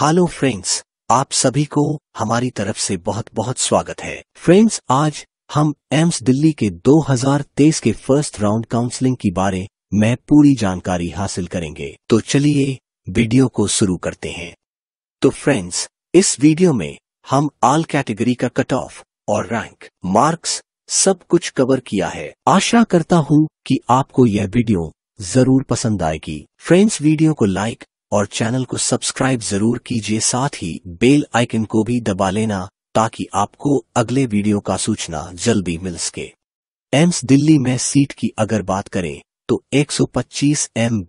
hello friends आप सभी को हमारी तरफ से बहुत बहुत स्वागत है फ्रेंड्स आज हम एम्स दिल्ली के 2023 के फर्स्ट राउंड काउंसलिंग की बारे में पूरी जानकारी हासिल करेंगे तो चलिए वीडियो को शुरू करते हैं तो फ्रेंड्स इस वीडियो में हम आल कैटेगरी का कट ऑफ और रैंक मार्क्स सब कुछ कवर किया है आशा करता हूँ कि आपको यह वीडियो जरूर पसंद आएगी फ्रेंड्स वीडियो को लाइक और चैनल को सब्सक्राइब जरूर कीजिए साथ ही बेल आइकन को भी दबा लेना ताकि आपको अगले वीडियो का सूचना जल्दी मिल सके एम्स दिल्ली में सीट की अगर बात करें तो 125 एम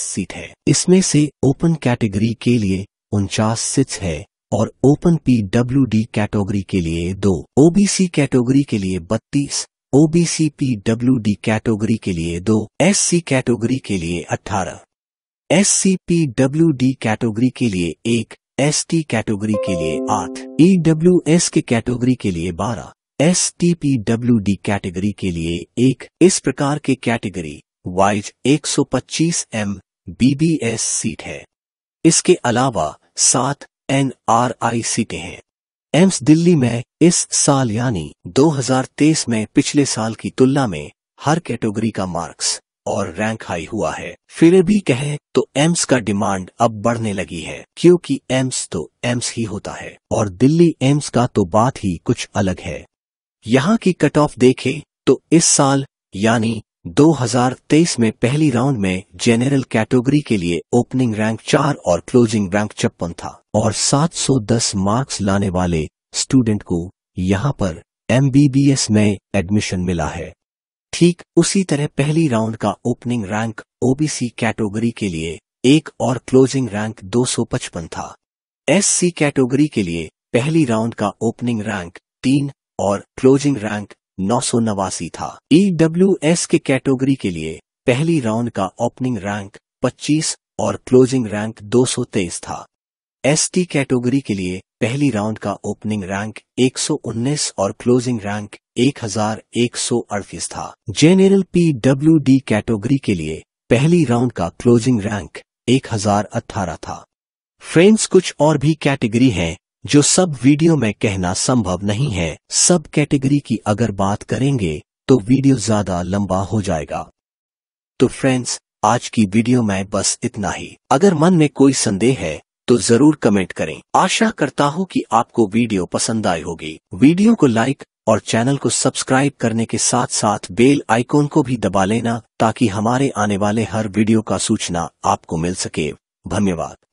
सीट है इसमें से ओपन कैटेगरी के लिए उनचास सीट्स है और ओपन डी कैटेगरी के लिए दो ओबीसी कैटेगरी के लिए बत्तीस ओबीसी डी कैटेगरी के लिए दो एससी कैटेगरी के लिए अठारह S C P W D category के लिए एक एस टी कैटेगरी के लिए आठ ई डब्ल्यू एस के कैटेगरी के लिए बारह S T P W D category के लिए एक इस प्रकार के कैटेगरी वाइज एक सौ पच्चीस M B B S seat है इसके अलावा सात एन आर आई सीटें हैं एम्स दिल्ली में इस साल यानी 2023 में पिछले साल की तुलना में हर कैटेगरी का मार्क्स और रैंक हाई हुआ है फिर भी कहें तो एम्स का डिमांड अब बढ़ने लगी है क्योंकि एम्स तो एम्स ही होता है और दिल्ली एम्स का तो बात ही कुछ अलग है यहाँ की कट ऑफ देखे तो इस साल यानी 2023 में पहली राउंड में जेनरल कैटेगरी के लिए ओपनिंग रैंक चार और क्लोजिंग रैंक छप्पन था और 710 मार्क्स लाने वाले स्टूडेंट को यहाँ पर एमबीबीएस में एडमिशन मिला है ठीक उसी तरह पहली राउंड का ओपनिंग रैंक ओबीसी कैटेगरी के लिए एक और क्लोजिंग रैंक 255 था एससी कैटेगरी के लिए पहली राउंड का ओपनिंग रैंक तीन और क्लोजिंग रैंक नौ था एस e के कैटेगरी के लिए पहली राउंड का ओपनिंग रैंक 25 और क्लोजिंग रैंक 223 था एसटी कैटेगरी के लिए पहली राउंड का ओपनिंग रैंक 119 और क्लोजिंग रैंक एक था general P W D category के लिए पहली राउंड का क्लोजिंग रैंक 1018 था फ्रेंड्स कुछ और भी कैटेगरी हैं जो सब वीडियो में कहना संभव नहीं है सब कैटेगरी की अगर बात करेंगे तो वीडियो ज्यादा लंबा हो जाएगा तो फ्रेंड्स आज की वीडियो में बस इतना ही अगर मन में कोई संदेह है तो जरूर कमेंट करें आशा करता हूँ कि आपको वीडियो पसंद आई होगी वीडियो को लाइक और चैनल को सब्सक्राइब करने के साथ साथ बेल आइकॉन को भी दबा लेना ताकि हमारे आने वाले हर वीडियो का सूचना आपको मिल सके धन्यवाद